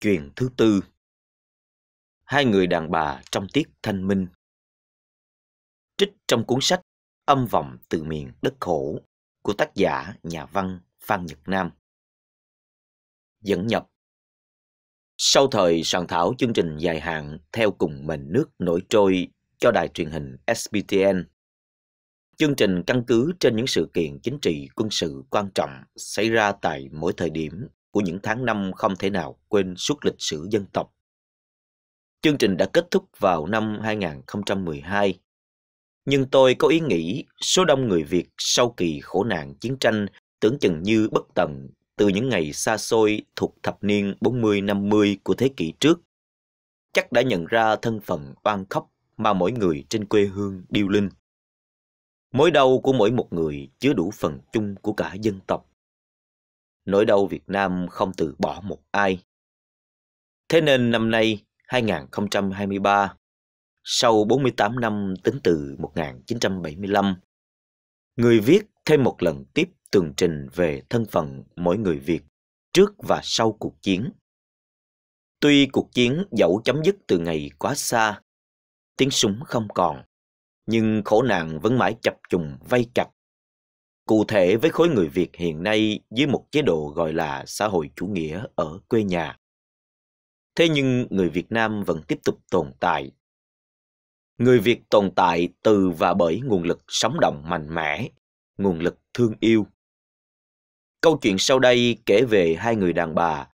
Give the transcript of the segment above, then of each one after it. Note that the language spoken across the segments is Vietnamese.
Chuyện thứ tư Hai người đàn bà trong tiết thanh minh Trích trong cuốn sách Âm vọng từ miền đất khổ của tác giả nhà văn Phan Nhật Nam Dẫn nhập Sau thời soạn thảo chương trình dài hạn theo cùng mình nước nổi trôi cho đài truyền hình SBTN Chương trình căn cứ trên những sự kiện chính trị quân sự quan trọng xảy ra tại mỗi thời điểm của những tháng năm không thể nào quên suốt lịch sử dân tộc. Chương trình đã kết thúc vào năm 2012. Nhưng tôi có ý nghĩ số đông người Việt sau kỳ khổ nạn chiến tranh tưởng chừng như bất tận từ những ngày xa xôi thuộc thập niên 40-50 của thế kỷ trước. Chắc đã nhận ra thân phận oan khóc mà mỗi người trên quê hương điêu linh. Mối đau của mỗi một người chứa đủ phần chung của cả dân tộc nỗi đau Việt Nam không từ bỏ một ai. Thế nên năm nay 2023, sau 48 năm tính từ 1975, người viết thêm một lần tiếp tường trình về thân phận mỗi người Việt trước và sau cuộc chiến. Tuy cuộc chiến dẫu chấm dứt từ ngày quá xa, tiếng súng không còn, nhưng khổ nạn vẫn mãi chập trùng vây chặt Cụ thể với khối người Việt hiện nay dưới một chế độ gọi là xã hội chủ nghĩa ở quê nhà. Thế nhưng người Việt Nam vẫn tiếp tục tồn tại. Người Việt tồn tại từ và bởi nguồn lực sống động mạnh mẽ, nguồn lực thương yêu. Câu chuyện sau đây kể về hai người đàn bà,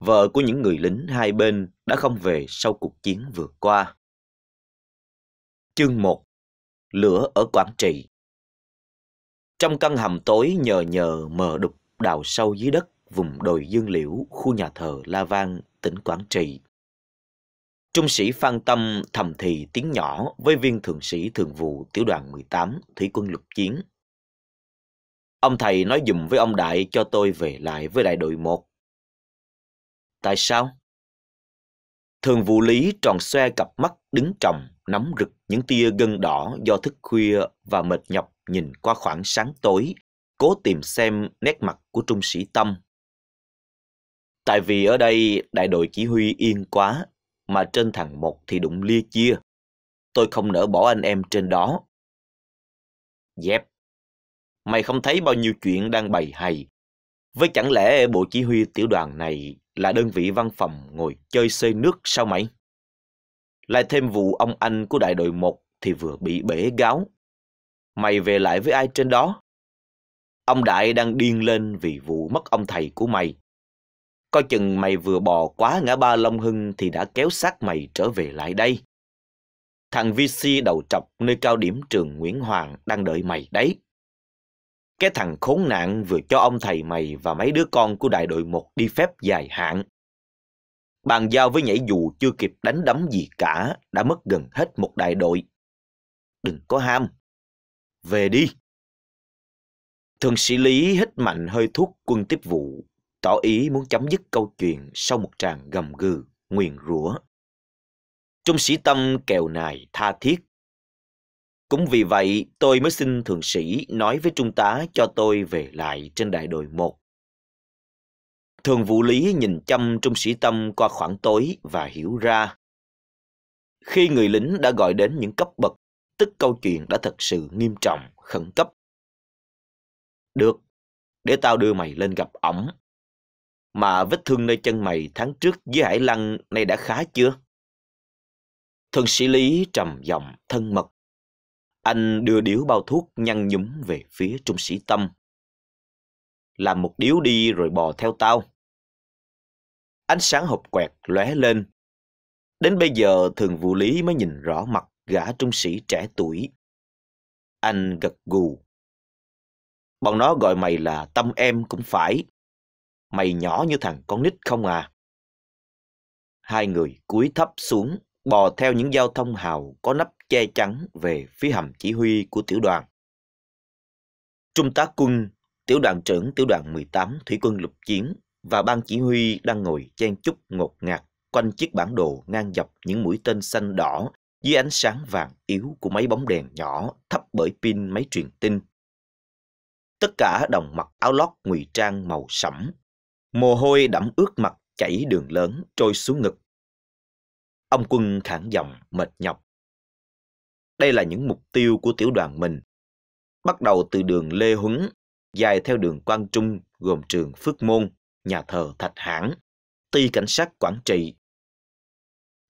vợ của những người lính hai bên đã không về sau cuộc chiến vừa qua. Chương 1 Lửa ở Quảng Trị trong căn hầm tối nhờ nhờ mờ đục đào sâu dưới đất vùng đồi dương liễu khu nhà thờ La Vang, tỉnh Quảng Trị. Trung sĩ Phan Tâm thầm thì tiếng nhỏ với viên thượng sĩ thường vụ tiểu đoàn 18 Thủy quân lục chiến. Ông thầy nói dùm với ông đại cho tôi về lại với đại đội 1. Tại sao? Thường vụ lý tròn xoe cặp mắt đứng trồng, nắm rực những tia gân đỏ do thức khuya và mệt nhọc nhìn qua khoảng sáng tối, cố tìm xem nét mặt của trung sĩ Tâm. Tại vì ở đây đại đội chỉ huy yên quá, mà trên thằng một thì đụng lia chia. Tôi không nỡ bỏ anh em trên đó. Dẹp, mày không thấy bao nhiêu chuyện đang bày hay. Với chẳng lẽ bộ chỉ huy tiểu đoàn này là đơn vị văn phòng ngồi chơi xơi nước sao mày? Lại thêm vụ ông anh của đại đội 1 thì vừa bị bể gáo mày về lại với ai trên đó? Ông Đại đang điên lên vì vụ mất ông thầy của mày. Coi chừng mày vừa bò quá ngã ba Long Hưng thì đã kéo xác mày trở về lại đây. Thằng VC đầu trọc nơi cao điểm trường Nguyễn Hoàng đang đợi mày đấy. Cái thằng khốn nạn vừa cho ông thầy mày và mấy đứa con của đại đội một đi phép dài hạn. Bàn giao với nhảy dù chưa kịp đánh đấm gì cả, đã mất gần hết một đại đội. Đừng có ham, về đi. thường sĩ Lý hít mạnh hơi thuốc quân tiếp vụ, tỏ ý muốn chấm dứt câu chuyện sau một tràng gầm gừ, nguyền rủa. Trung sĩ Tâm kèo nài tha thiết. Cũng vì vậy, tôi mới xin thường sĩ nói với trung tá cho tôi về lại trên đại đội 1. Thường vụ lý nhìn chăm trung sĩ tâm qua khoảng tối và hiểu ra. Khi người lính đã gọi đến những cấp bậc tức câu chuyện đã thật sự nghiêm trọng, khẩn cấp. Được, để tao đưa mày lên gặp ổng. Mà vết thương nơi chân mày tháng trước với Hải Lăng này đã khá chưa? Thân sĩ Lý trầm giọng thân mật. Anh đưa điếu bao thuốc nhăn nhúm về phía trung sĩ Tâm. Làm một điếu đi rồi bò theo tao. Ánh sáng hộp quẹt lóe lên. Đến bây giờ thường vụ lý mới nhìn rõ mặt gã trung sĩ trẻ tuổi. Anh gật gù. Bọn nó gọi mày là tâm em cũng phải. Mày nhỏ như thằng con nít không à? Hai người cúi thấp xuống, bò theo những giao thông hào có nắp che chắn về phía hầm chỉ huy của tiểu đoàn. Trung tá quân, tiểu đoàn trưởng tiểu đoàn 18 thủy quân lục chiến và ban chỉ huy đang ngồi chen chúc ngột ngạt quanh chiếc bản đồ ngang dọc những mũi tên xanh đỏ dưới ánh sáng vàng yếu của mấy bóng đèn nhỏ thấp bởi pin máy truyền tin. Tất cả đồng mặc áo lót ngụy trang màu sẫm, mồ hôi đẫm ướt mặt chảy đường lớn trôi xuống ngực. Ông quân khản giọng mệt nhọc. Đây là những mục tiêu của tiểu đoàn mình. Bắt đầu từ đường Lê Huấn, dài theo đường Quang Trung gồm trường Phước Môn, nhà thờ Thạch Hãn, ty cảnh sát quản Trị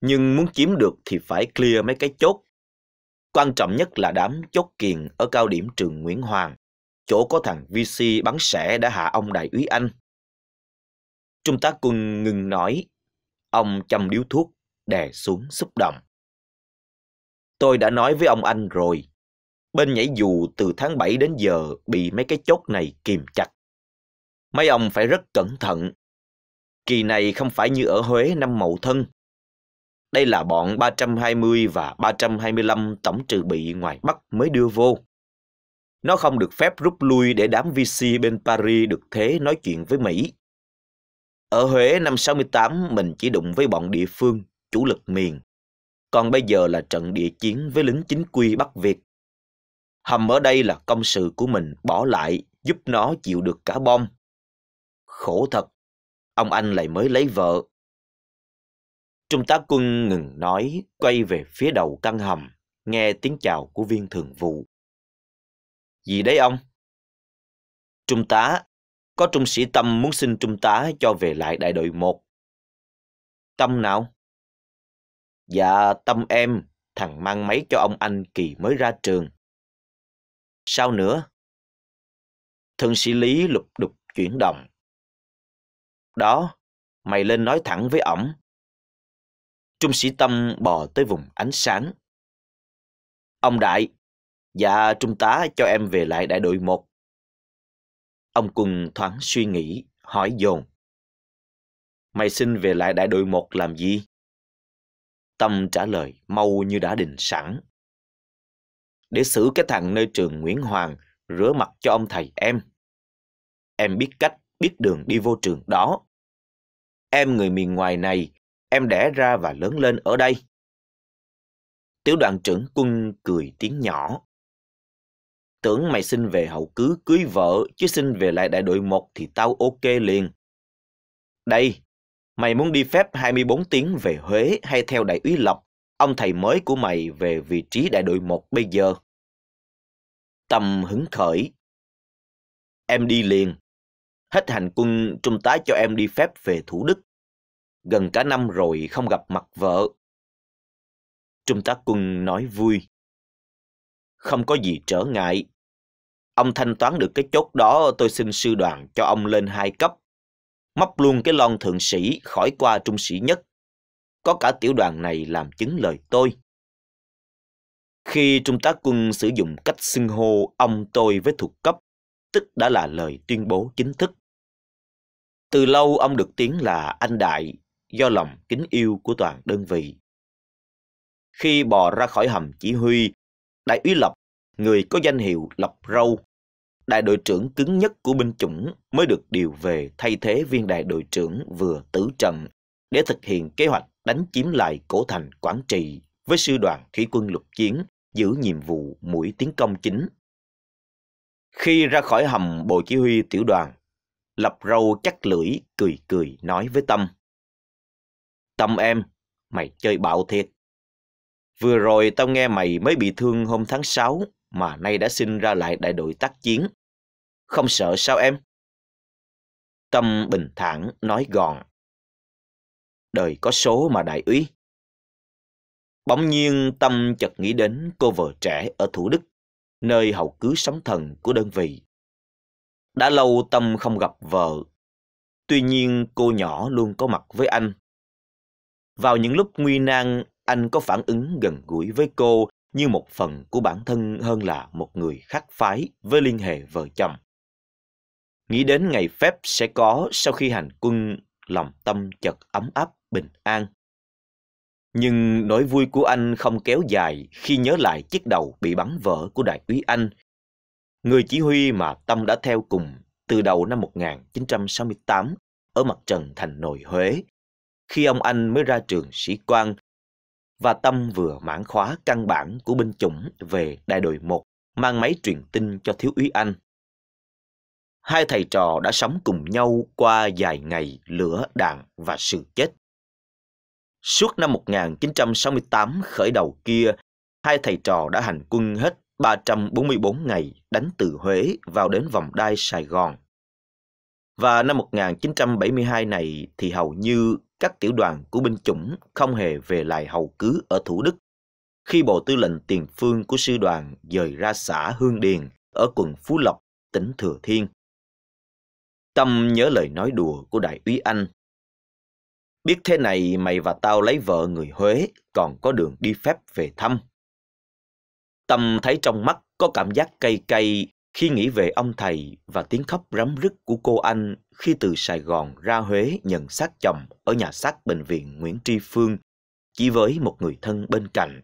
nhưng muốn chiếm được thì phải clear mấy cái chốt. Quan trọng nhất là đám chốt kiền ở cao điểm trường Nguyễn Hoàng, chỗ có thằng VC bắn sẻ đã hạ ông đại úy Anh. Trung tá quân ngừng nói, ông châm điếu thuốc, đè xuống xúc động. Tôi đã nói với ông Anh rồi, bên nhảy dù từ tháng 7 đến giờ bị mấy cái chốt này kìm chặt. Mấy ông phải rất cẩn thận. Kỳ này không phải như ở Huế năm Mậu Thân, đây là bọn 320 và 325 tổng trừ bị ngoài Bắc mới đưa vô. Nó không được phép rút lui để đám VC bên Paris được thế nói chuyện với Mỹ. Ở Huế năm 68 mình chỉ đụng với bọn địa phương, chủ lực miền. Còn bây giờ là trận địa chiến với lính chính quy Bắc Việt. Hầm ở đây là công sự của mình bỏ lại giúp nó chịu được cả bom. Khổ thật, ông anh lại mới lấy vợ, Trung tá quân ngừng nói, quay về phía đầu căn hầm, nghe tiếng chào của viên thường vụ. Gì đấy ông? Trung tá, có trung sĩ Tâm muốn xin Trung tá cho về lại đại đội 1. Tâm nào? Dạ, Tâm em, thằng mang máy cho ông anh kỳ mới ra trường. Sao nữa? Thượng sĩ Lý lục đục chuyển động. Đó, mày lên nói thẳng với ổng Trung sĩ Tâm bò tới vùng ánh sáng. Ông Đại, dạ Trung tá cho em về lại đại đội một. Ông Quân thoáng suy nghĩ, hỏi dồn. Mày xin về lại đại đội một làm gì? Tâm trả lời mau như đã định sẵn. Để xử cái thằng nơi trường Nguyễn Hoàng rửa mặt cho ông thầy em. Em biết cách, biết đường đi vô trường đó. Em người miền ngoài này em đẻ ra và lớn lên ở đây. Tiểu đoàn trưởng quân cười tiếng nhỏ. Tưởng mày xin về hậu cứ cưới vợ, chứ xin về lại đại đội 1 thì tao ok liền. Đây, mày muốn đi phép 24 tiếng về Huế hay theo đại úy Lộc, ông thầy mới của mày về vị trí đại đội 1 bây giờ? Tâm hứng khởi. Em đi liền. Hết hành quân, trung tá cho em đi phép về Thủ Đức gần cả năm rồi không gặp mặt vợ. Trung tá quân nói vui. Không có gì trở ngại. Ông thanh toán được cái chốt đó tôi xin sư đoàn cho ông lên hai cấp. Móc luôn cái lon thượng sĩ khỏi qua trung sĩ nhất. Có cả tiểu đoàn này làm chứng lời tôi. Khi Trung tá quân sử dụng cách xưng hô ông tôi với thuộc cấp, tức đã là lời tuyên bố chính thức. Từ lâu ông được tiếng là anh Đại do lòng kính yêu của toàn đơn vị. Khi bò ra khỏi hầm chỉ huy, đại úy Lập, người có danh hiệu Lập Râu, đại đội trưởng cứng nhất của binh chủng mới được điều về thay thế viên đại đội trưởng vừa tử trận để thực hiện kế hoạch đánh chiếm lại cổ thành Quảng Trị với sư đoàn thủy quân lục chiến giữ nhiệm vụ mũi tiến công chính. Khi ra khỏi hầm bộ chỉ huy tiểu đoàn, Lập Râu chắc lưỡi cười cười nói với Tâm. Tâm em, mày chơi bạo thiệt. Vừa rồi tao nghe mày mới bị thương hôm tháng 6 mà nay đã sinh ra lại đại đội tác chiến. Không sợ sao em? Tâm bình thản nói gọn. Đời có số mà đại úy. Bỗng nhiên Tâm chợt nghĩ đến cô vợ trẻ ở Thủ Đức, nơi hậu cứ sóng thần của đơn vị. Đã lâu Tâm không gặp vợ, tuy nhiên cô nhỏ luôn có mặt với anh vào những lúc nguy nan, anh có phản ứng gần gũi với cô như một phần của bản thân hơn là một người khác phái với liên hệ vợ chồng. Nghĩ đến ngày phép sẽ có sau khi hành quân, lòng tâm chợt ấm áp bình an. Nhưng nỗi vui của anh không kéo dài khi nhớ lại chiếc đầu bị bắn vỡ của đại úy Anh, người chỉ huy mà Tâm đã theo cùng từ đầu năm 1968 ở mặt trận thành nội Huế khi ông Anh mới ra trường sĩ quan và Tâm vừa mãn khóa căn bản của binh chủng về đại đội 1 mang máy truyền tin cho thiếu úy Anh. Hai thầy trò đã sống cùng nhau qua dài ngày lửa đạn và sự chết. Suốt năm 1968 khởi đầu kia, hai thầy trò đã hành quân hết 344 ngày đánh từ Huế vào đến vòng đai Sài Gòn. Và năm 1972 này thì hầu như các tiểu đoàn của binh chủng không hề về lại hầu cứ ở Thủ Đức. Khi Bộ Tư lệnh Tiền Phương của sư đoàn dời ra xã Hương Điền ở quận Phú Lộc, tỉnh Thừa Thiên. Tâm nhớ lời nói đùa của Đại úy Anh. Biết thế này mày và tao lấy vợ người Huế còn có đường đi phép về thăm. Tâm thấy trong mắt có cảm giác cay cay khi nghĩ về ông thầy và tiếng khóc rắm rứt của cô anh khi từ Sài Gòn ra Huế nhận xác chồng ở nhà xác bệnh viện Nguyễn Tri Phương, chỉ với một người thân bên cạnh.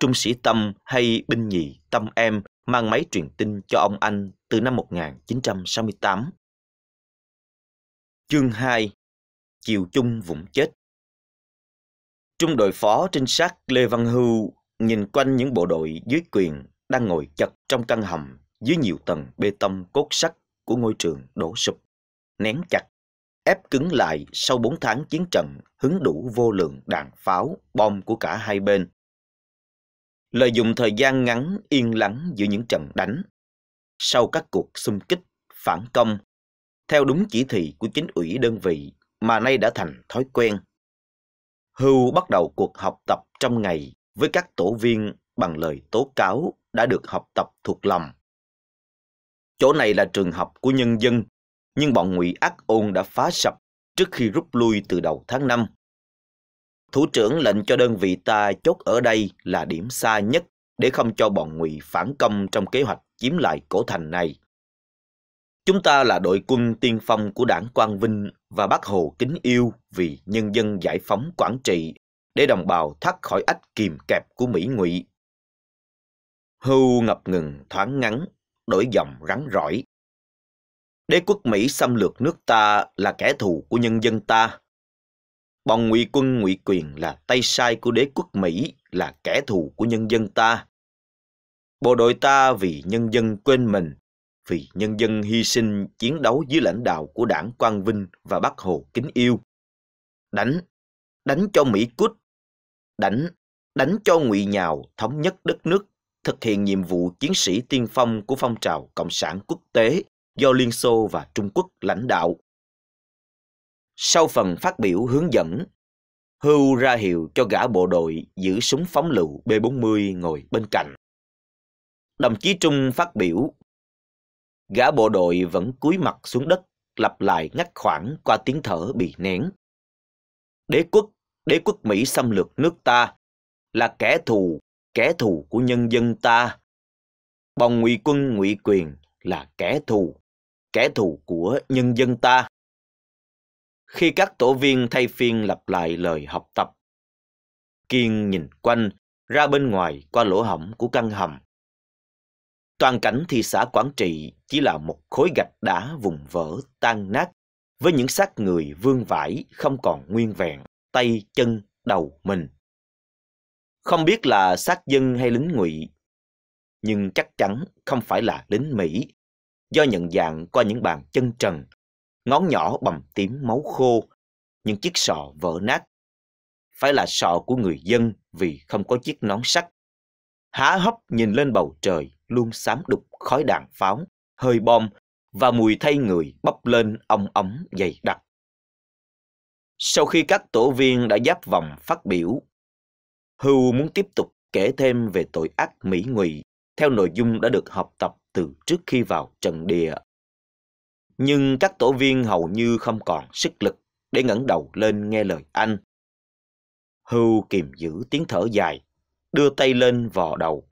Trung sĩ Tâm hay binh nhì Tâm Em mang máy truyền tin cho ông anh từ năm 1968. Chương 2 Chiều chung vũng chết Trung đội phó trinh sát Lê Văn Hưu nhìn quanh những bộ đội dưới quyền đang ngồi chật trong căn hầm dưới nhiều tầng bê tông cốt sắt của ngôi trường đổ sụp, nén chặt, ép cứng lại sau 4 tháng chiến trận hứng đủ vô lượng đạn pháo, bom của cả hai bên. Lợi dụng thời gian ngắn yên lắng giữa những trận đánh, sau các cuộc xung kích, phản công, theo đúng chỉ thị của chính ủy đơn vị mà nay đã thành thói quen. Hưu bắt đầu cuộc học tập trong ngày với các tổ viên bằng lời tố cáo đã được học tập thuộc lòng chỗ này là trường học của nhân dân, nhưng bọn ngụy ác ôn đã phá sập trước khi rút lui từ đầu tháng 5. Thủ trưởng lệnh cho đơn vị ta chốt ở đây là điểm xa nhất để không cho bọn ngụy phản công trong kế hoạch chiếm lại cổ thành này. Chúng ta là đội quân tiên phong của đảng Quang Vinh và bác Hồ kính yêu vì nhân dân giải phóng quản Trị để đồng bào thoát khỏi ách kìm kẹp của Mỹ ngụy. Hưu ngập ngừng thoáng ngắn đổi dòng rắn rỏi. Đế quốc Mỹ xâm lược nước ta là kẻ thù của nhân dân ta. Bọn ngụy quân ngụy quyền là tay sai của đế quốc Mỹ là kẻ thù của nhân dân ta. Bộ đội ta vì nhân dân quên mình, vì nhân dân hy sinh chiến đấu dưới lãnh đạo của đảng Quang Vinh và Bắc Hồ kính yêu. Đánh, đánh cho Mỹ cút, đánh, đánh cho ngụy nhào thống nhất đất nước thực hiện nhiệm vụ chiến sĩ tiên phong của phong trào Cộng sản quốc tế do Liên Xô và Trung Quốc lãnh đạo. Sau phần phát biểu hướng dẫn, Hưu ra hiệu cho gã bộ đội giữ súng phóng lựu B-40 ngồi bên cạnh. Đồng chí Trung phát biểu, gã bộ đội vẫn cúi mặt xuống đất, lặp lại ngắt khoảng qua tiếng thở bị nén. Đế quốc, đế quốc Mỹ xâm lược nước ta là kẻ thù kẻ thù của nhân dân ta. Bồng Ngụy Quân Ngụy Quyền là kẻ thù, kẻ thù của nhân dân ta. Khi các tổ viên thay phiên lặp lại lời học tập, Kiên nhìn quanh ra bên ngoài qua lỗ hổng của căn hầm. Toàn cảnh thị xã Quảng Trị chỉ là một khối gạch đá vùng vỡ tan nát với những xác người vương vãi không còn nguyên vẹn tay chân đầu mình không biết là sát dân hay lính ngụy nhưng chắc chắn không phải là lính mỹ do nhận dạng qua những bàn chân trần ngón nhỏ bầm tím máu khô những chiếc sọ vỡ nát phải là sọ của người dân vì không có chiếc nón sắt há hốc nhìn lên bầu trời luôn xám đục khói đạn pháo hơi bom và mùi thay người bốc lên ong ống dày đặc sau khi các tổ viên đã giáp vòng phát biểu Hưu muốn tiếp tục kể thêm về tội ác Mỹ ngụy theo nội dung đã được học tập từ trước khi vào trận địa. Nhưng các tổ viên hầu như không còn sức lực để ngẩng đầu lên nghe lời anh. Hưu kiềm giữ tiếng thở dài, đưa tay lên vò đầu.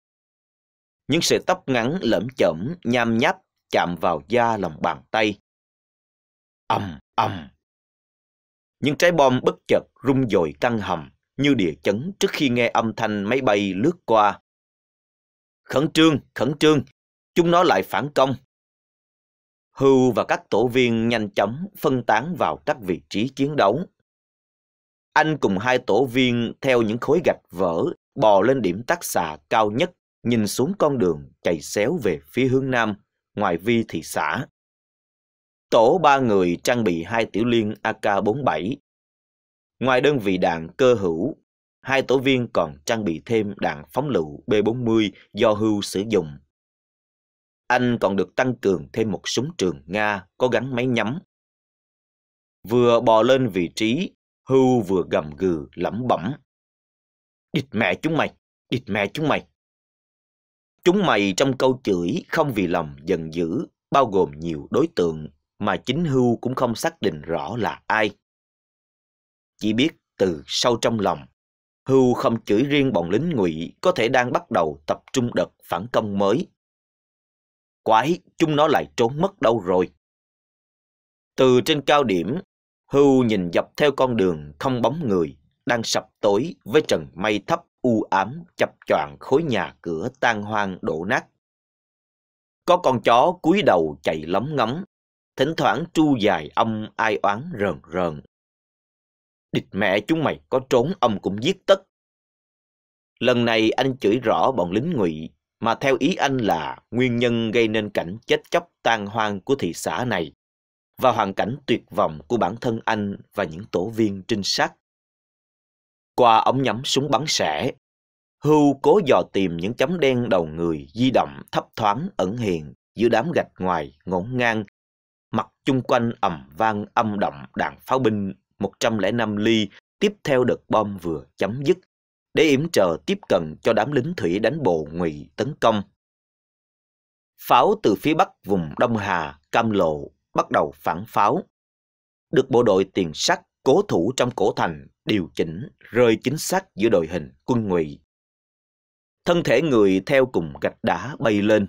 Những sợi tóc ngắn lẫm chẩm, nham nháp chạm vào da lòng bàn tay. Ầm ầm. Những trái bom bất chợt rung dội căng hầm, như địa chấn trước khi nghe âm thanh máy bay lướt qua. Khẩn trương, khẩn trương, chúng nó lại phản công. Hưu và các tổ viên nhanh chóng phân tán vào các vị trí chiến đấu. Anh cùng hai tổ viên theo những khối gạch vỡ bò lên điểm tác xạ cao nhất nhìn xuống con đường chạy xéo về phía hướng nam, ngoài vi thị xã. Tổ ba người trang bị hai tiểu liên AK-47 Ngoài đơn vị đạn cơ hữu, hai tổ viên còn trang bị thêm đạn phóng lựu B-40 do Hưu sử dụng. Anh còn được tăng cường thêm một súng trường Nga có gắn máy nhắm. Vừa bò lên vị trí, Hưu vừa gầm gừ lẩm bẩm. địch mẹ chúng mày, địch mẹ chúng mày. Chúng mày trong câu chửi không vì lòng giận dữ, bao gồm nhiều đối tượng mà chính Hưu cũng không xác định rõ là ai chỉ biết từ sâu trong lòng Hưu không chửi riêng bọn lính ngụy có thể đang bắt đầu tập trung đợt phản công mới. Quái, chúng nó lại trốn mất đâu rồi? Từ trên cao điểm, Hưu nhìn dọc theo con đường không bóng người, đang sập tối với trần mây thấp u ám chập choạng khối nhà cửa tan hoang đổ nát. Có con chó cúi đầu chạy lấm ngấm, thỉnh thoảng tru dài âm ai oán rờn rờn địch mẹ chúng mày có trốn ông cũng giết tất. Lần này anh chửi rõ bọn lính ngụy, mà theo ý anh là nguyên nhân gây nên cảnh chết chóc tan hoang của thị xã này và hoàn cảnh tuyệt vọng của bản thân anh và những tổ viên trinh sát. Qua ống nhắm súng bắn sẻ, Hưu cố dò tìm những chấm đen đầu người di động thấp thoáng ẩn hiện giữa đám gạch ngoài ngổn ngang, mặt chung quanh ầm vang âm động đạn pháo binh 105 ly tiếp theo đợt bom vừa chấm dứt, để yểm trợ tiếp cận cho đám lính thủy đánh bộ ngụy tấn công. Pháo từ phía bắc vùng Đông Hà, Cam Lộ bắt đầu phản pháo. Được bộ đội tiền sắt cố thủ trong cổ thành điều chỉnh rơi chính xác giữa đội hình quân ngụy. Thân thể người theo cùng gạch đá bay lên.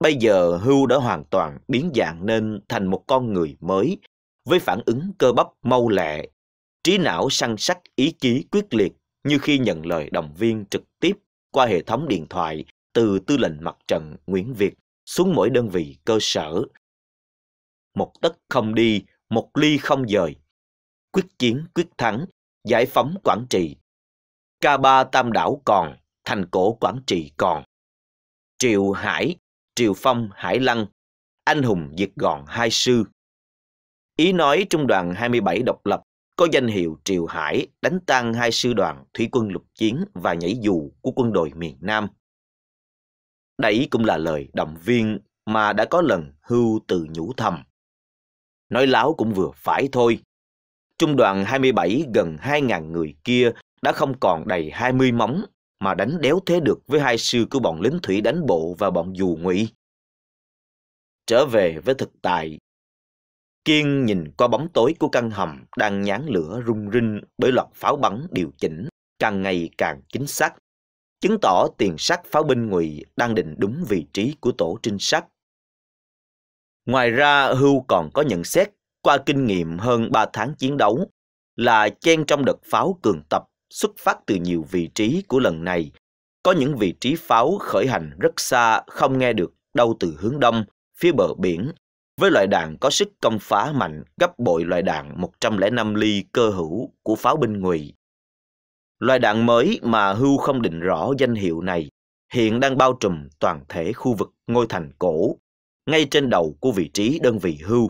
Bây giờ Hưu đã hoàn toàn biến dạng nên thành một con người mới với phản ứng cơ bắp mau lẹ, trí não săn sắc ý chí quyết liệt như khi nhận lời động viên trực tiếp qua hệ thống điện thoại từ tư lệnh mặt trận Nguyễn Việt xuống mỗi đơn vị cơ sở. Một tấc không đi, một ly không dời. Quyết chiến quyết thắng, giải phóng Quảng Trị. Ca ba Tam Đảo còn, thành cổ Quảng Trị còn. Triệu Hải, Triệu Phong Hải Lăng, anh hùng diệt gọn hai sư Ý nói trung đoàn 27 độc lập có danh hiệu Triều Hải đánh tan hai sư đoàn thủy quân lục chiến và nhảy dù của quân đội miền Nam. Đấy cũng là lời động viên mà đã có lần hưu từ nhủ thầm. Nói láo cũng vừa phải thôi. Trung đoàn 27 gần 2.000 người kia đã không còn đầy 20 móng mà đánh đéo thế được với hai sư của bọn lính thủy đánh bộ và bọn dù ngụy. Trở về với thực tại, Kiên nhìn qua bóng tối của căn hầm đang nhán lửa rung rinh bởi loạt pháo bắn điều chỉnh càng ngày càng chính xác, chứng tỏ tiền sát pháo binh ngụy đang định đúng vị trí của tổ trinh sát. Ngoài ra, Hưu còn có nhận xét qua kinh nghiệm hơn 3 tháng chiến đấu là chen trong đợt pháo cường tập xuất phát từ nhiều vị trí của lần này. Có những vị trí pháo khởi hành rất xa không nghe được đâu từ hướng đông, phía bờ biển với loại đạn có sức công phá mạnh gấp bội loại đạn 105 ly cơ hữu của pháo binh ngụy. Loại đạn mới mà Hưu không định rõ danh hiệu này hiện đang bao trùm toàn thể khu vực ngôi thành cổ, ngay trên đầu của vị trí đơn vị Hưu.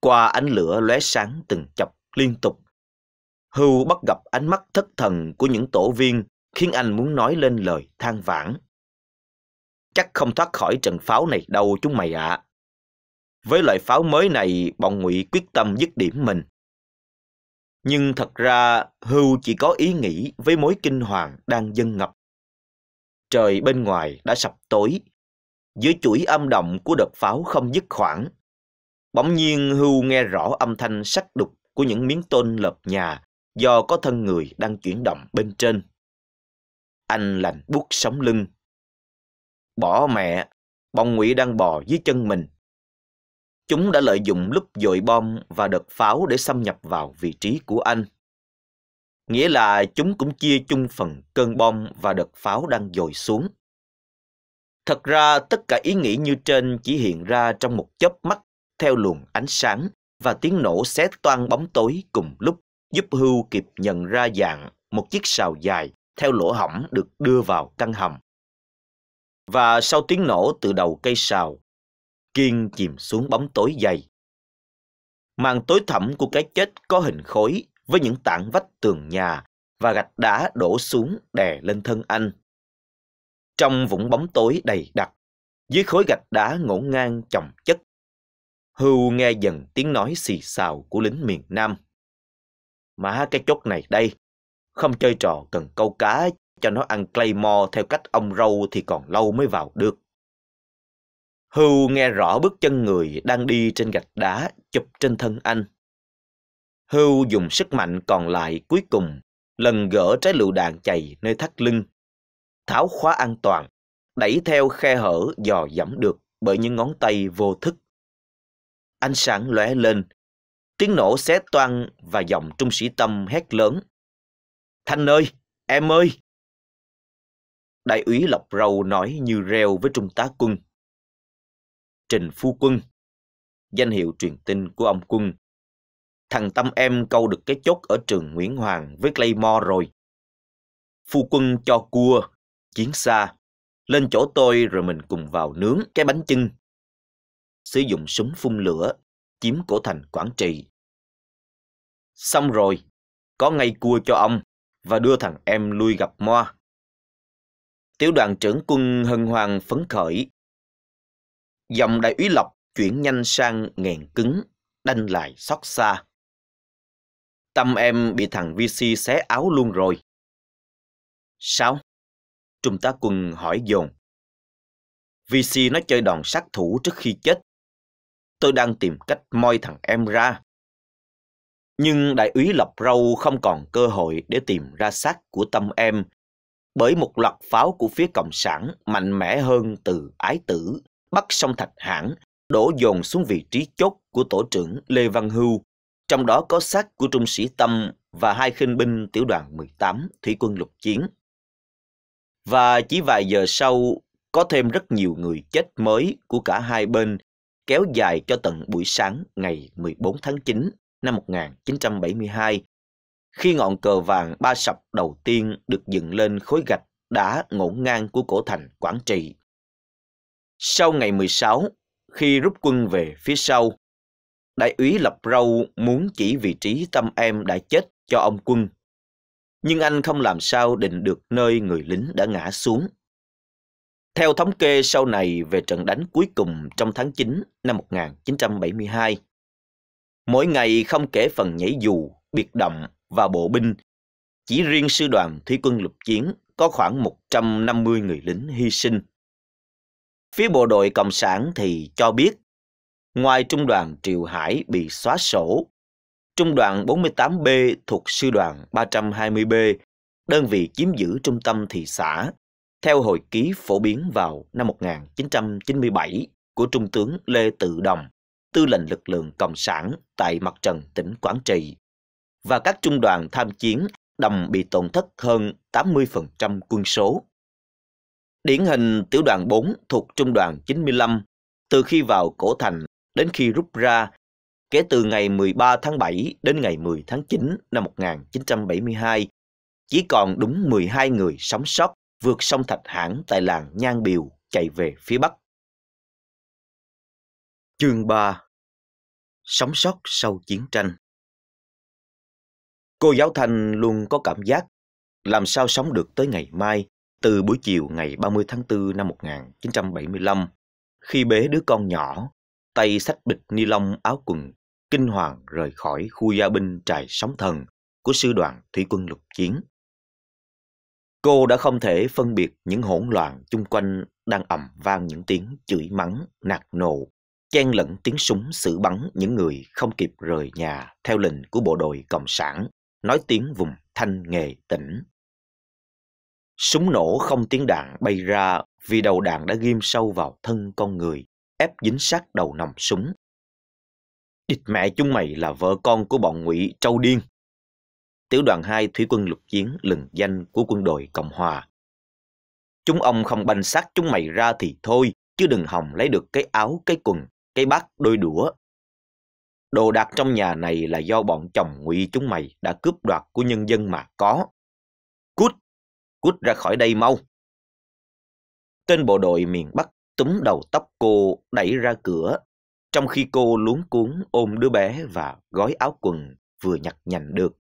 Qua ánh lửa lóe sáng từng chập liên tục, Hưu bắt gặp ánh mắt thất thần của những tổ viên khiến anh muốn nói lên lời than vãn. Chắc không thoát khỏi trận pháo này đâu chúng mày ạ. À. Với loại pháo mới này, bọn ngụy quyết tâm dứt điểm mình. Nhưng thật ra, Hưu chỉ có ý nghĩ với mối kinh hoàng đang dâng ngập. Trời bên ngoài đã sập tối, dưới chuỗi âm động của đợt pháo không dứt khoảng. Bỗng nhiên Hưu nghe rõ âm thanh sắc đục của những miếng tôn lợp nhà do có thân người đang chuyển động bên trên. Anh lạnh buốt sống lưng. Bỏ mẹ, bọn ngụy đang bò dưới chân mình. Chúng đã lợi dụng lúc dội bom và đợt pháo để xâm nhập vào vị trí của anh. Nghĩa là chúng cũng chia chung phần cơn bom và đợt pháo đang dội xuống. Thật ra tất cả ý nghĩ như trên chỉ hiện ra trong một chớp mắt theo luồng ánh sáng và tiếng nổ xé toan bóng tối cùng lúc giúp Hưu kịp nhận ra dạng một chiếc sào dài theo lỗ hỏng được đưa vào căn hầm. Và sau tiếng nổ từ đầu cây sào, Kiên chìm xuống bóng tối dày. Màn tối thẳm của cái chết có hình khối với những tảng vách tường nhà và gạch đá đổ xuống đè lên thân anh. Trong vũng bóng tối đầy đặc, dưới khối gạch đá ngổn ngang chồng chất, Hưu nghe dần tiếng nói xì xào của lính miền Nam. Má cái chốt này đây, không chơi trò cần câu cá cho nó ăn Claymore theo cách ông râu thì còn lâu mới vào được. Hưu nghe rõ bước chân người đang đi trên gạch đá chụp trên thân anh. Hưu dùng sức mạnh còn lại cuối cùng, lần gỡ trái lựu đạn chày nơi thắt lưng. Tháo khóa an toàn, đẩy theo khe hở dò dẫm được bởi những ngón tay vô thức. Ánh sáng lóe lên, tiếng nổ xé toan và giọng trung sĩ tâm hét lớn. Thanh ơi, em ơi! Đại úy lọc râu nói như reo với trung tá quân. Trình Phu Quân, danh hiệu truyền tin của ông Quân. Thằng Tâm em câu được cái chốt ở trường Nguyễn Hoàng với Claymore rồi. Phu Quân cho cua, chiến xa, lên chỗ tôi rồi mình cùng vào nướng cái bánh chưng. Sử dụng súng phun lửa, chiếm cổ thành Quảng Trị. Xong rồi, có ngay cua cho ông và đưa thằng em lui gặp Moa. Tiểu đoàn trưởng quân hân hoàng phấn khởi Dòng đại úy Lộc chuyển nhanh sang ngàn cứng, đanh lại xót xa. Tâm em bị thằng VC xé áo luôn rồi. Sao? Trung tá quân hỏi dồn. VC nó chơi đòn sát thủ trước khi chết. Tôi đang tìm cách moi thằng em ra. Nhưng đại úy lộc Râu không còn cơ hội để tìm ra xác của tâm em bởi một loạt pháo của phía Cộng sản mạnh mẽ hơn từ ái tử bắt sông Thạch Hãn đổ dồn xuống vị trí chốt của tổ trưởng Lê Văn Hưu, trong đó có xác của trung sĩ Tâm và hai khinh binh tiểu đoàn 18 thủy quân lục chiến. Và chỉ vài giờ sau, có thêm rất nhiều người chết mới của cả hai bên kéo dài cho tận buổi sáng ngày 14 tháng 9 năm 1972, khi ngọn cờ vàng ba sọc đầu tiên được dựng lên khối gạch đá ngổn ngang của cổ thành Quảng Trị sau ngày 16, khi rút quân về phía sau, đại úy Lập Râu muốn chỉ vị trí tâm em đã chết cho ông quân. Nhưng anh không làm sao định được nơi người lính đã ngã xuống. Theo thống kê sau này về trận đánh cuối cùng trong tháng 9 năm 1972, mỗi ngày không kể phần nhảy dù, biệt động và bộ binh, chỉ riêng sư đoàn thủy quân lục chiến có khoảng 150 người lính hy sinh Phía bộ đội Cộng sản thì cho biết, ngoài trung đoàn Triều Hải bị xóa sổ, trung đoàn 48B thuộc sư đoàn 320B, đơn vị chiếm giữ trung tâm thị xã, theo hồi ký phổ biến vào năm 1997 của Trung tướng Lê Tự Đồng, tư lệnh lực lượng Cộng sản tại mặt trận tỉnh Quảng Trị, và các trung đoàn tham chiến đồng bị tổn thất hơn 80% quân số. Điển hình tiểu đoàn 4 thuộc trung đoàn 95, từ khi vào cổ thành đến khi rút ra, kể từ ngày 13 tháng 7 đến ngày 10 tháng 9 năm 1972, chỉ còn đúng 12 người sống sót vượt sông Thạch Hãn tại làng Nhan Biều chạy về phía Bắc. Chương 3 Sống sót sau chiến tranh Cô giáo Thanh luôn có cảm giác làm sao sống được tới ngày mai từ buổi chiều ngày 30 tháng 4 năm 1975, khi bế đứa con nhỏ, tay sách bịch ni lông áo quần, kinh hoàng rời khỏi khu gia binh trại sóng thần của sư đoàn thủy quân lục chiến. Cô đã không thể phân biệt những hỗn loạn chung quanh đang ầm vang những tiếng chửi mắng, nạt nộ, chen lẫn tiếng súng xử bắn những người không kịp rời nhà theo lệnh của bộ đội Cộng sản, nói tiếng vùng thanh nghề tỉnh. Súng nổ không tiếng đạn bay ra vì đầu đạn đã ghim sâu vào thân con người, ép dính sát đầu nòng súng. Địch mẹ chúng mày là vợ con của bọn ngụy trâu điên. Tiểu đoàn 2 thủy quân lục chiến lừng danh của quân đội Cộng Hòa. Chúng ông không banh xác chúng mày ra thì thôi, chứ đừng hòng lấy được cái áo, cái quần, cái bát, đôi đũa. Đồ đạc trong nhà này là do bọn chồng ngụy chúng mày đã cướp đoạt của nhân dân mà có. Cút ra khỏi đây mau. Tên bộ đội miền Bắc túm đầu tóc cô đẩy ra cửa, trong khi cô luống cuốn ôm đứa bé và gói áo quần vừa nhặt nhạnh được.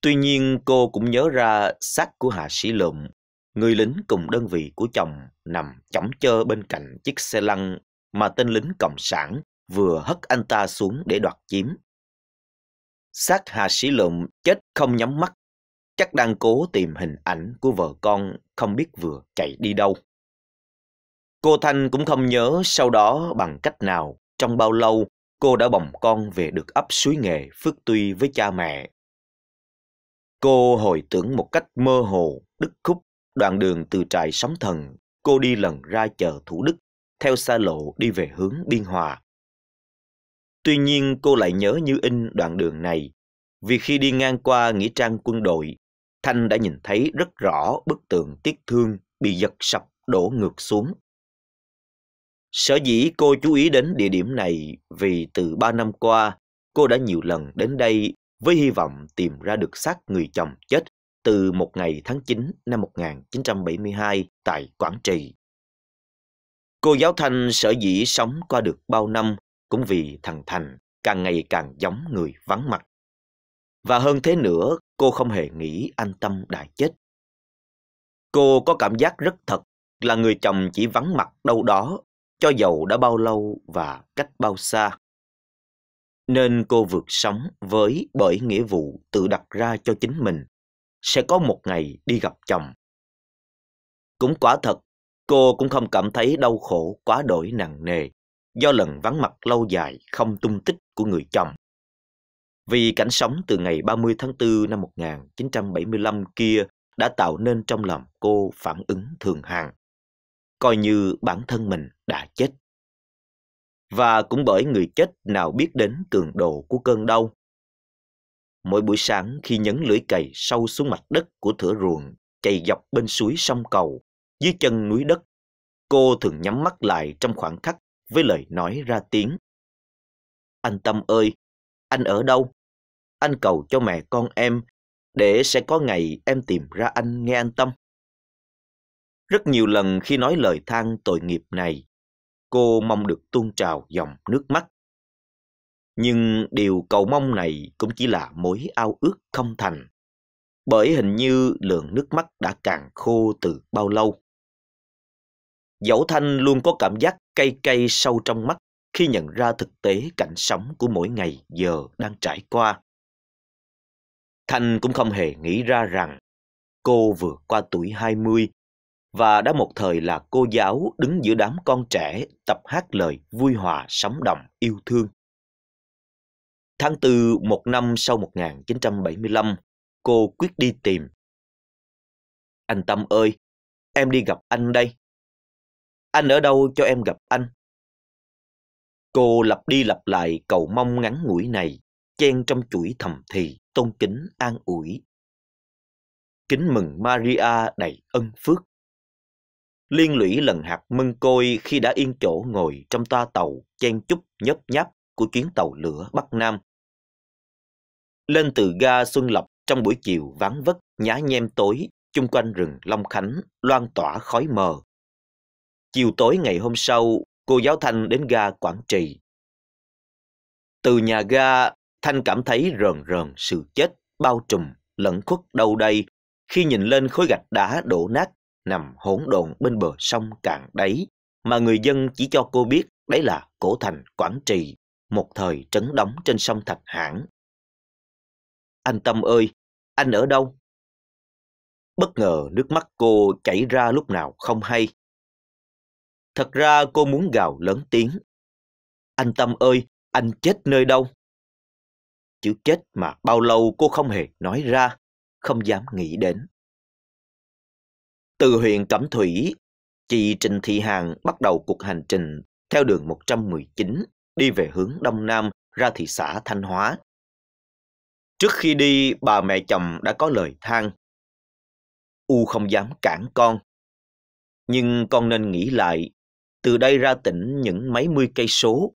Tuy nhiên cô cũng nhớ ra xác của hạ sĩ Lộm người lính cùng đơn vị của chồng nằm chỏng chơ bên cạnh chiếc xe lăn mà tên lính cộng sản vừa hất anh ta xuống để đoạt chiếm. Xác Hà Sĩ Lộm chết không nhắm mắt chắc đang cố tìm hình ảnh của vợ con không biết vừa chạy đi đâu. Cô Thanh cũng không nhớ sau đó bằng cách nào, trong bao lâu cô đã bồng con về được ấp suối nghề Phước Tuy với cha mẹ. Cô hồi tưởng một cách mơ hồ, đứt khúc, đoạn đường từ trại sóng thần, cô đi lần ra chợ Thủ Đức, theo xa lộ đi về hướng Biên Hòa. Tuy nhiên cô lại nhớ như in đoạn đường này, vì khi đi ngang qua Nghĩa trang quân đội, Thanh đã nhìn thấy rất rõ bức tượng tiếc thương bị giật sập đổ ngược xuống. Sở dĩ cô chú ý đến địa điểm này vì từ ba năm qua, cô đã nhiều lần đến đây với hy vọng tìm ra được xác người chồng chết từ một ngày tháng 9 năm 1972 tại Quảng Trị. Cô giáo Thanh sở dĩ sống qua được bao năm cũng vì thằng Thành càng ngày càng giống người vắng mặt. Và hơn thế nữa, cô không hề nghĩ anh Tâm đã chết. Cô có cảm giác rất thật là người chồng chỉ vắng mặt đâu đó, cho dầu đã bao lâu và cách bao xa. Nên cô vượt sóng với bởi nghĩa vụ tự đặt ra cho chính mình, sẽ có một ngày đi gặp chồng. Cũng quả thật, cô cũng không cảm thấy đau khổ quá đổi nặng nề do lần vắng mặt lâu dài không tung tích của người chồng vì cảnh sống từ ngày 30 tháng 4 năm 1975 kia đã tạo nên trong lòng cô phản ứng thường hằng coi như bản thân mình đã chết. Và cũng bởi người chết nào biết đến cường độ của cơn đau. Mỗi buổi sáng khi nhấn lưỡi cày sâu xuống mặt đất của thửa ruộng, chạy dọc bên suối sông cầu, dưới chân núi đất, cô thường nhắm mắt lại trong khoảng khắc với lời nói ra tiếng. Anh Tâm ơi, anh ở đâu? anh cầu cho mẹ con em để sẽ có ngày em tìm ra anh nghe an Tâm. Rất nhiều lần khi nói lời than tội nghiệp này, cô mong được tuôn trào dòng nước mắt. Nhưng điều cầu mong này cũng chỉ là mối ao ước không thành, bởi hình như lượng nước mắt đã càng khô từ bao lâu. Dẫu Thanh luôn có cảm giác cay cay sâu trong mắt khi nhận ra thực tế cảnh sống của mỗi ngày giờ đang trải qua. Thanh cũng không hề nghĩ ra rằng cô vừa qua tuổi 20 và đã một thời là cô giáo đứng giữa đám con trẻ tập hát lời vui hòa sống đồng yêu thương. Tháng 4 một năm sau 1975, cô quyết đi tìm. Anh Tâm ơi, em đi gặp anh đây. Anh ở đâu cho em gặp anh? Cô lặp đi lặp lại cầu mong ngắn ngủi này chen trong chuỗi thầm thì tôn kính an ủi kính mừng maria đầy ân phước liên lũy lần hạt mân côi khi đã yên chỗ ngồi trong toa tàu chen chúc nhấp nháp của chuyến tàu lửa bắc nam lên từ ga xuân lộc trong buổi chiều vắng vất nhá nhem tối chung quanh rừng long khánh loan tỏa khói mờ chiều tối ngày hôm sau cô giáo thanh đến ga quảng trì từ nhà ga Thanh cảm thấy rờn rờn sự chết bao trùm lẫn khuất đâu đây khi nhìn lên khối gạch đá đổ nát nằm hỗn độn bên bờ sông cạn đáy mà người dân chỉ cho cô biết đấy là cổ thành Quảng Trì, một thời trấn đóng trên sông Thạch Hãn. Anh Tâm ơi, anh ở đâu? Bất ngờ nước mắt cô chảy ra lúc nào không hay. Thật ra cô muốn gào lớn tiếng. Anh Tâm ơi, anh chết nơi đâu? Chữ chết mà bao lâu cô không hề nói ra, không dám nghĩ đến. Từ huyện Cẩm Thủy, chị Trịnh Thị Hàng bắt đầu cuộc hành trình theo đường 119 đi về hướng Đông Nam ra thị xã Thanh Hóa. Trước khi đi, bà mẹ chồng đã có lời than. U không dám cản con. Nhưng con nên nghĩ lại, từ đây ra tỉnh những mấy mươi cây số,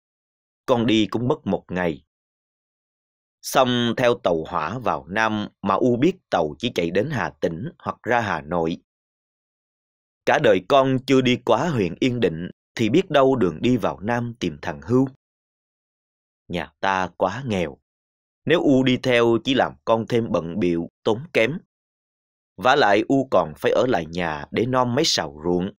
con đi cũng mất một ngày. Xong theo tàu hỏa vào Nam mà U biết tàu chỉ chạy đến Hà Tĩnh hoặc ra Hà Nội. Cả đời con chưa đi quá huyện Yên Định thì biết đâu đường đi vào Nam tìm thằng Hưu. Nhà ta quá nghèo. Nếu U đi theo chỉ làm con thêm bận biệu, tốn kém. vả lại U còn phải ở lại nhà để non mấy sào ruộng.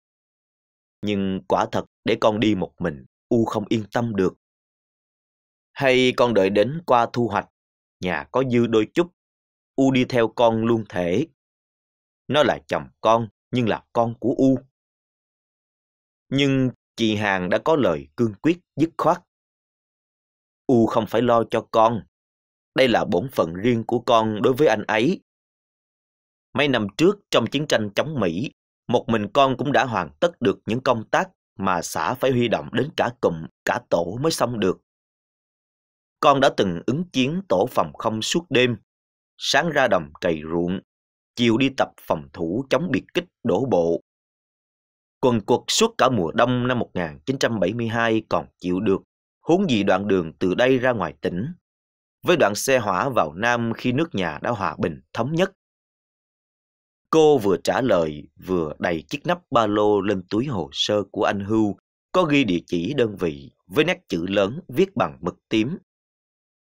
Nhưng quả thật để con đi một mình, U không yên tâm được. Hay con đợi đến qua thu hoạch, nhà có dư đôi chút, U đi theo con luôn thể. Nó là chồng con, nhưng là con của U. Nhưng chị Hàng đã có lời cương quyết dứt khoát. U không phải lo cho con. Đây là bổn phận riêng của con đối với anh ấy. Mấy năm trước trong chiến tranh chống Mỹ, một mình con cũng đã hoàn tất được những công tác mà xã phải huy động đến cả cụm, cả tổ mới xong được. Con đã từng ứng chiến tổ phòng không suốt đêm, sáng ra đồng cày ruộng, chiều đi tập phòng thủ chống biệt kích đổ bộ. Quần cuộc suốt cả mùa đông năm 1972 còn chịu được, huống gì đoạn đường từ đây ra ngoài tỉnh, với đoạn xe hỏa vào Nam khi nước nhà đã hòa bình thống nhất. Cô vừa trả lời vừa đầy chiếc nắp ba lô lên túi hồ sơ của anh Hưu có ghi địa chỉ đơn vị với nét chữ lớn viết bằng mực tím.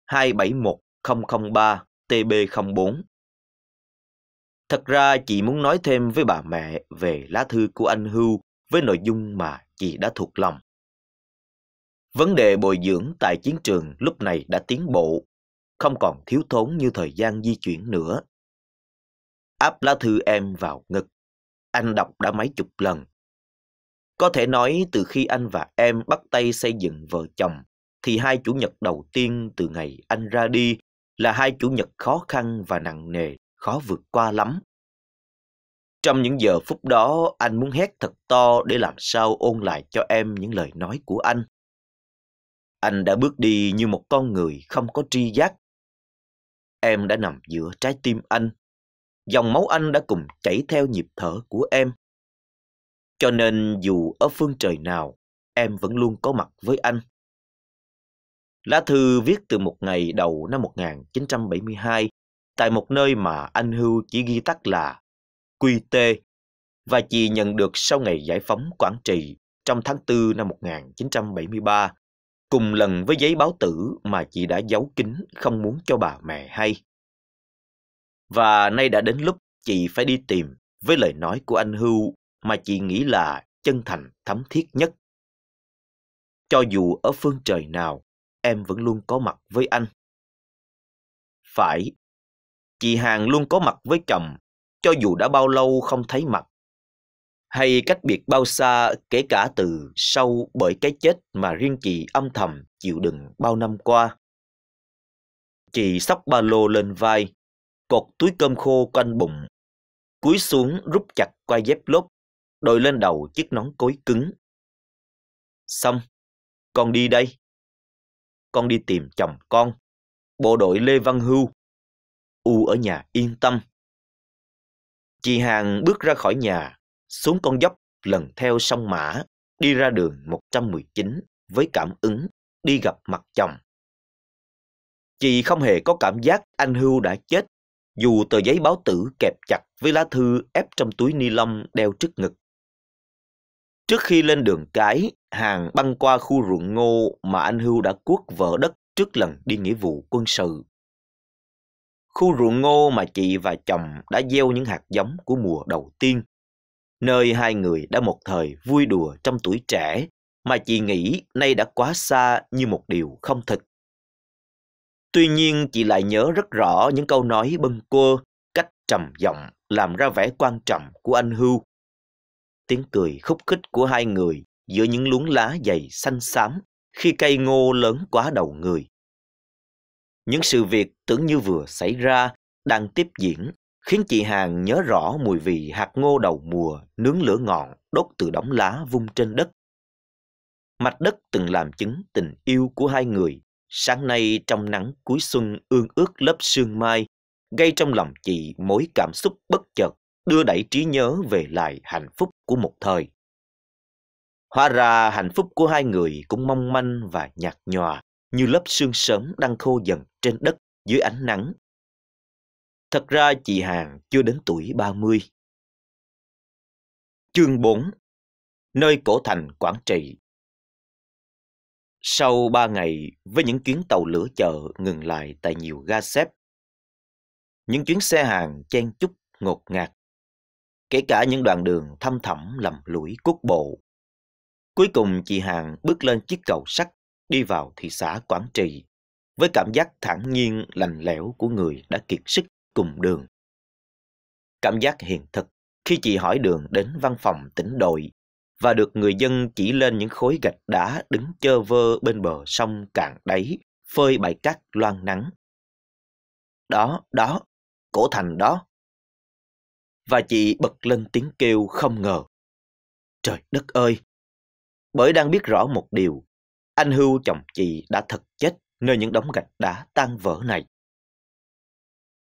271003 TB04. Thật ra chị muốn nói thêm với bà mẹ về lá thư của anh Hưu với nội dung mà chị đã thuộc lòng. Vấn đề bồi dưỡng tại chiến trường lúc này đã tiến bộ, không còn thiếu thốn như thời gian di chuyển nữa. Áp lá thư em vào ngực, anh đọc đã mấy chục lần. Có thể nói từ khi anh và em bắt tay xây dựng vợ chồng, thì hai chủ nhật đầu tiên từ ngày anh ra đi là hai chủ nhật khó khăn và nặng nề, khó vượt qua lắm. Trong những giờ phút đó, anh muốn hét thật to để làm sao ôn lại cho em những lời nói của anh. Anh đã bước đi như một con người không có tri giác. Em đã nằm giữa trái tim anh. Dòng máu anh đã cùng chảy theo nhịp thở của em. Cho nên dù ở phương trời nào, em vẫn luôn có mặt với anh. Lá thư viết từ một ngày đầu năm 1972 tại một nơi mà anh Hưu chỉ ghi tắt là QT và chị nhận được sau ngày giải phóng Quảng Trị trong tháng 4 năm 1973, cùng lần với giấy báo tử mà chị đã giấu kín không muốn cho bà mẹ hay. Và nay đã đến lúc chị phải đi tìm với lời nói của anh Hưu mà chị nghĩ là chân thành thấm thiết nhất. Cho dù ở phương trời nào, em vẫn luôn có mặt với anh. Phải, chị Hàng luôn có mặt với chồng, cho dù đã bao lâu không thấy mặt. Hay cách biệt bao xa kể cả từ sâu bởi cái chết mà riêng chị âm thầm chịu đựng bao năm qua. Chị sóc ba lô lên vai, cột túi cơm khô quanh bụng, cúi xuống rút chặt qua dép lốp, đội lên đầu chiếc nón cối cứng. Xong, con đi đây con đi tìm chồng con. Bộ đội Lê Văn Hưu. U ở nhà yên tâm. Chị Hàng bước ra khỏi nhà, xuống con dốc lần theo sông Mã, đi ra đường 119 với cảm ứng đi gặp mặt chồng. Chị không hề có cảm giác anh Hưu đã chết, dù tờ giấy báo tử kẹp chặt với lá thư ép trong túi ni lông đeo trước ngực Trước khi lên đường cái, Hàng băng qua khu ruộng ngô mà anh Hưu đã cuốc vợ đất trước lần đi nghĩa vụ quân sự. Khu ruộng ngô mà chị và chồng đã gieo những hạt giống của mùa đầu tiên, nơi hai người đã một thời vui đùa trong tuổi trẻ mà chị nghĩ nay đã quá xa như một điều không thực. Tuy nhiên chị lại nhớ rất rõ những câu nói bâng quơ, cách trầm giọng làm ra vẻ quan trọng của anh Hưu tiếng cười khúc khích của hai người giữa những luống lá dày xanh xám khi cây ngô lớn quá đầu người. Những sự việc tưởng như vừa xảy ra đang tiếp diễn khiến chị Hàng nhớ rõ mùi vị hạt ngô đầu mùa nướng lửa ngọn đốt từ đống lá vung trên đất. Mạch đất từng làm chứng tình yêu của hai người, sáng nay trong nắng cuối xuân ương ướt lớp sương mai, gây trong lòng chị mối cảm xúc bất chợt đưa đẩy trí nhớ về lại hạnh phúc của một thời. Hóa ra hạnh phúc của hai người cũng mong manh và nhạt nhòa như lớp sương sớm đang khô dần trên đất dưới ánh nắng. Thật ra chị Hàng chưa đến tuổi 30. Chương 4 Nơi cổ thành Quảng Trị Sau ba ngày, với những chuyến tàu lửa chợ ngừng lại tại nhiều ga xếp, những chuyến xe hàng chen chúc ngột ngạt kể cả những đoạn đường thăm thẳm lầm lũi cốt bộ. Cuối cùng chị Hàng bước lên chiếc cầu sắt đi vào thị xã Quảng Trị với cảm giác thản nhiên lành lẽo của người đã kiệt sức cùng đường. Cảm giác hiện thực khi chị hỏi đường đến văn phòng tỉnh đội và được người dân chỉ lên những khối gạch đá đứng chơ vơ bên bờ sông cạn đáy, phơi bãi cát loang nắng. Đó, đó, cổ thành đó, và chị bật lên tiếng kêu không ngờ. Trời đất ơi! Bởi đang biết rõ một điều, anh Hưu chồng chị đã thật chết nơi những đống gạch đá tan vỡ này.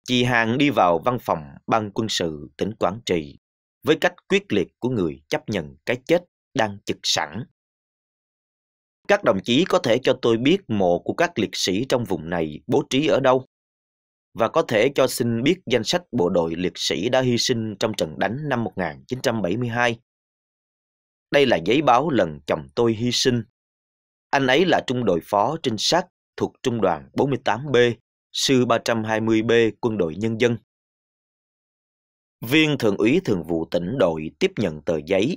Chị Hàng đi vào văn phòng ban quân sự tỉnh Quảng Trị với cách quyết liệt của người chấp nhận cái chết đang trực sẵn. Các đồng chí có thể cho tôi biết mộ của các liệt sĩ trong vùng này bố trí ở đâu? và có thể cho xin biết danh sách bộ đội liệt sĩ đã hy sinh trong trận đánh năm 1972. Đây là giấy báo lần chồng tôi hy sinh. Anh ấy là trung đội phó trinh sát thuộc trung đoàn 48B, sư 320B quân đội nhân dân. Viên thượng úy thường vụ tỉnh đội tiếp nhận tờ giấy,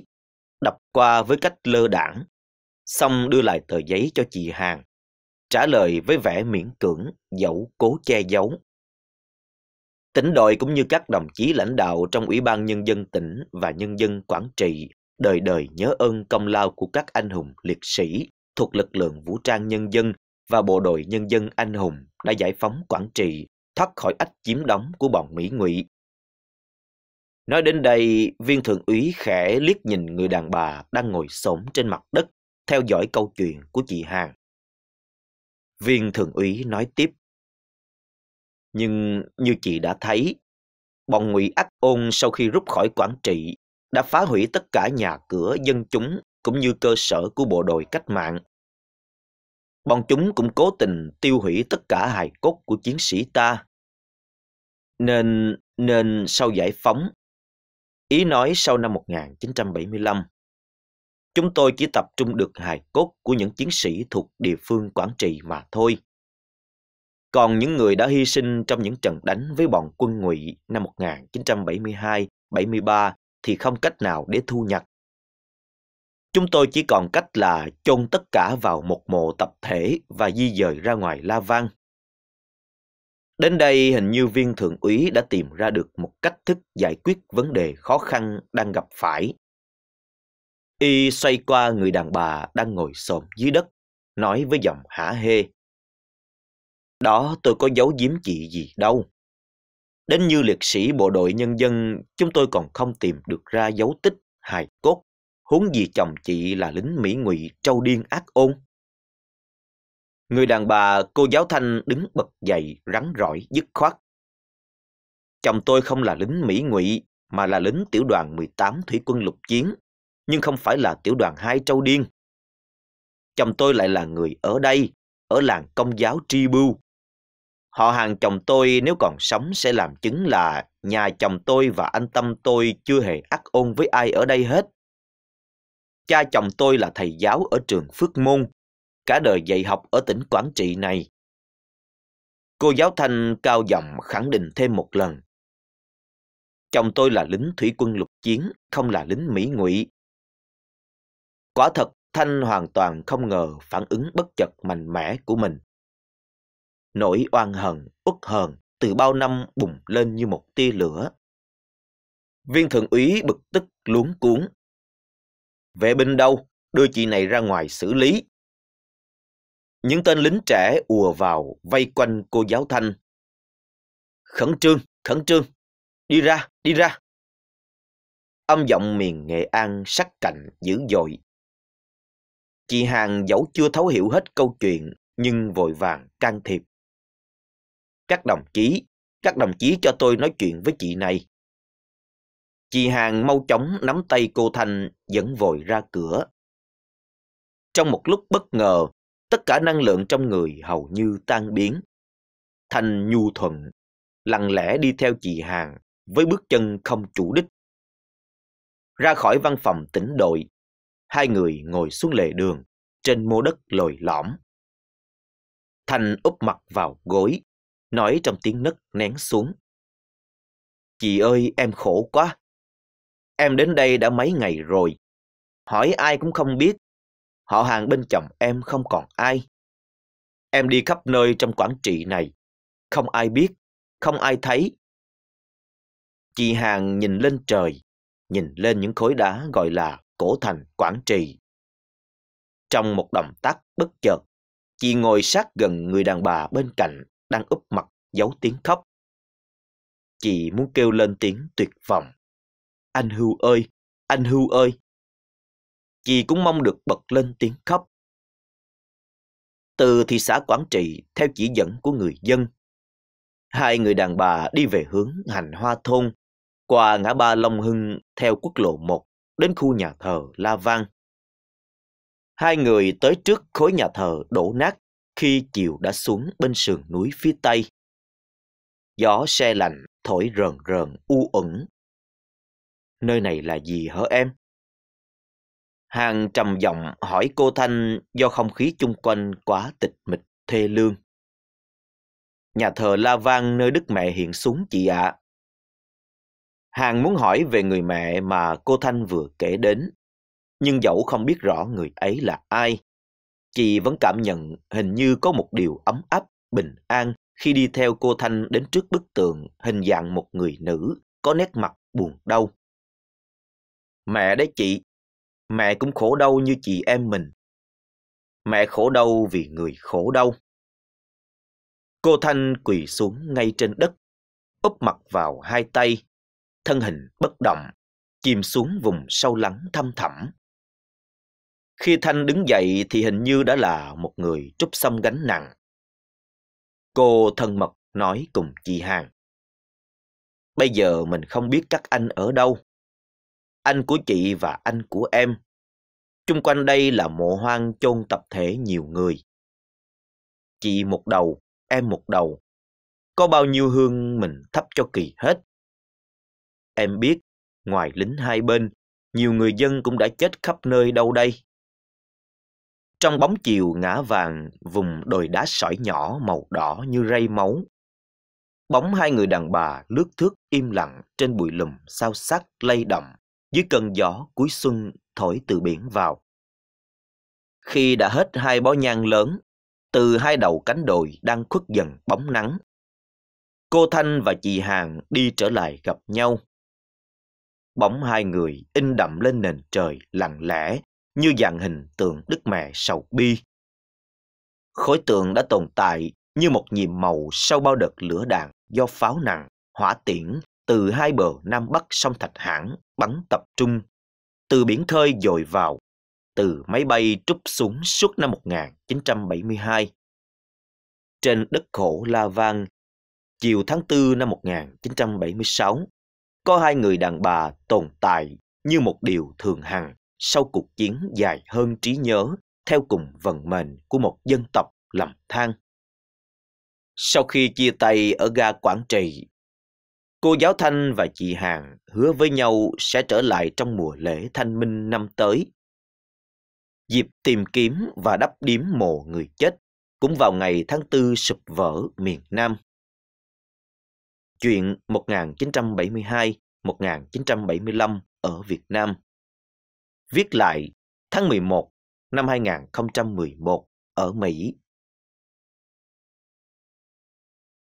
đọc qua với cách lơ đảng, xong đưa lại tờ giấy cho chị Hàng, trả lời với vẻ miễn cưỡng, dẫu cố che giấu. Tỉnh đội cũng như các đồng chí lãnh đạo trong Ủy ban Nhân dân tỉnh và nhân dân Quảng Trị đời đời nhớ ơn công lao của các anh hùng liệt sĩ thuộc lực lượng vũ trang nhân dân và bộ đội nhân dân anh hùng đã giải phóng Quảng Trị thoát khỏi ách chiếm đóng của bọn Mỹ ngụy. Nói đến đây, viên thượng úy khẽ liếc nhìn người đàn bà đang ngồi xổm trên mặt đất theo dõi câu chuyện của chị Hàng. Viên thượng úy nói tiếp. Nhưng như chị đã thấy, bọn ngụy Ác Ôn sau khi rút khỏi Quảng Trị đã phá hủy tất cả nhà cửa dân chúng cũng như cơ sở của bộ đội cách mạng. Bọn chúng cũng cố tình tiêu hủy tất cả hài cốt của chiến sĩ ta. Nên nên sau giải phóng, ý nói sau năm 1975, chúng tôi chỉ tập trung được hài cốt của những chiến sĩ thuộc địa phương Quảng Trị mà thôi. Còn những người đã hy sinh trong những trận đánh với bọn quân ngụy năm 1972-73 thì không cách nào để thu nhặt. Chúng tôi chỉ còn cách là chôn tất cả vào một mộ tập thể và di dời ra ngoài La Văn. Đến đây hình như viên thượng úy đã tìm ra được một cách thức giải quyết vấn đề khó khăn đang gặp phải. Y xoay qua người đàn bà đang ngồi xổm dưới đất, nói với giọng hả hê. Đó tôi có giấu giếm chị gì đâu. Đến như liệt sĩ bộ đội nhân dân, chúng tôi còn không tìm được ra dấu tích, hài cốt, huống gì chồng chị là lính Mỹ ngụy trâu điên ác ôn. Người đàn bà cô giáo Thanh đứng bật dậy rắn rỏi dứt khoát. Chồng tôi không là lính Mỹ ngụy mà là lính tiểu đoàn 18 thủy quân lục chiến, nhưng không phải là tiểu đoàn 2 trâu điên. Chồng tôi lại là người ở đây, ở làng công giáo Tri Bưu, Họ hàng chồng tôi nếu còn sống sẽ làm chứng là nhà chồng tôi và anh Tâm tôi chưa hề ác ôn với ai ở đây hết. Cha chồng tôi là thầy giáo ở trường Phước Môn, cả đời dạy học ở tỉnh Quảng Trị này. Cô giáo Thanh cao giọng khẳng định thêm một lần. Chồng tôi là lính thủy quân lục chiến, không là lính Mỹ ngụy. Quả thật, Thanh hoàn toàn không ngờ phản ứng bất chợt mạnh mẽ của mình. Nỗi oan hận, uất hờn từ bao năm bùng lên như một tia lửa. Viên thượng úy bực tức luống cuốn. Vệ binh đâu? Đưa chị này ra ngoài xử lý. Những tên lính trẻ ùa vào vây quanh cô giáo Thanh. Khẩn trương, khẩn trương. Đi ra, đi ra. Âm giọng miền Nghệ An sắc cạnh dữ dội. Chị Hàng dẫu chưa thấu hiểu hết câu chuyện nhưng vội vàng can thiệp các đồng chí, các đồng chí cho tôi nói chuyện với chị này. Chị Hàng mau chóng nắm tay cô Thanh dẫn vội ra cửa. Trong một lúc bất ngờ, tất cả năng lượng trong người hầu như tan biến. Thanh nhu thuận, lặng lẽ đi theo chị Hàng với bước chân không chủ đích. Ra khỏi văn phòng tỉnh đội, hai người ngồi xuống lề đường, trên mô đất lồi lõm. Thanh úp mặt vào gối, nói trong tiếng nấc nén xuống. Chị ơi, em khổ quá. Em đến đây đã mấy ngày rồi. Hỏi ai cũng không biết. Họ hàng bên chồng em không còn ai. Em đi khắp nơi trong Quảng Trị này. Không ai biết, không ai thấy. Chị Hàng nhìn lên trời, nhìn lên những khối đá gọi là cổ thành Quảng Trị. Trong một động tác bất chợt, chị ngồi sát gần người đàn bà bên cạnh đang úp mặt giấu tiếng khóc. Chị muốn kêu lên tiếng tuyệt vọng. Anh Hưu ơi, anh Hưu ơi. Chị cũng mong được bật lên tiếng khóc. Từ thị xã Quảng Trị, theo chỉ dẫn của người dân, hai người đàn bà đi về hướng hành hoa thôn, qua ngã ba Long Hưng theo quốc lộ 1 đến khu nhà thờ La Vang. Hai người tới trước khối nhà thờ đổ nát, khi chiều đã xuống bên sườn núi phía tây. Gió se lạnh thổi rờn rờn u uẩn. Nơi này là gì hả em? Hàng trầm giọng hỏi cô Thanh do không khí chung quanh quá tịch mịch thê lương. Nhà thờ La Vang nơi Đức Mẹ hiện xuống chị ạ. À. Hàng muốn hỏi về người mẹ mà cô Thanh vừa kể đến, nhưng dẫu không biết rõ người ấy là ai, Chị vẫn cảm nhận hình như có một điều ấm áp, bình an khi đi theo cô Thanh đến trước bức tượng hình dạng một người nữ có nét mặt buồn đau. Mẹ đấy chị, mẹ cũng khổ đau như chị em mình. Mẹ khổ đau vì người khổ đau. Cô Thanh quỳ xuống ngay trên đất, úp mặt vào hai tay, thân hình bất động, chìm xuống vùng sâu lắng thăm thẳm. Khi Thanh đứng dậy thì hình như đã là một người trút xong gánh nặng. Cô thân mật nói cùng chị Hàng. Bây giờ mình không biết các anh ở đâu. Anh của chị và anh của em. Trung quanh đây là mộ hoang chôn tập thể nhiều người. Chị một đầu, em một đầu. Có bao nhiêu hương mình thắp cho kỳ hết. Em biết, ngoài lính hai bên, nhiều người dân cũng đã chết khắp nơi đâu đây trong bóng chiều ngã vàng vùng đồi đá sỏi nhỏ màu đỏ như rây máu. Bóng hai người đàn bà lướt thước im lặng trên bụi lùm sao sắc lay động dưới cơn gió cuối xuân thổi từ biển vào. Khi đã hết hai bó nhang lớn, từ hai đầu cánh đồi đang khuất dần bóng nắng. Cô Thanh và chị Hàng đi trở lại gặp nhau. Bóng hai người in đậm lên nền trời lặng lẽ như dạng hình tượng Đức Mẹ Sầu Bi. Khối tượng đã tồn tại như một nhịp màu sau bao đợt lửa đạn do pháo nặng, hỏa tiễn từ hai bờ Nam Bắc sông Thạch Hãn bắn tập trung, từ biển khơi dội vào, từ máy bay trút xuống suốt năm 1972. Trên đất khổ La Vang, chiều tháng 4 năm 1976, có hai người đàn bà tồn tại như một điều thường hằng sau cuộc chiến dài hơn trí nhớ theo cùng vận mệnh của một dân tộc lầm than. Sau khi chia tay ở ga Quảng Trị, cô giáo Thanh và chị Hàng hứa với nhau sẽ trở lại trong mùa lễ Thanh Minh năm tới. Dịp tìm kiếm và đắp điếm mộ người chết cũng vào ngày tháng tư sụp vỡ miền Nam. Chuyện 1972-1975 ở Việt Nam viết lại tháng 11 năm 2011 ở Mỹ.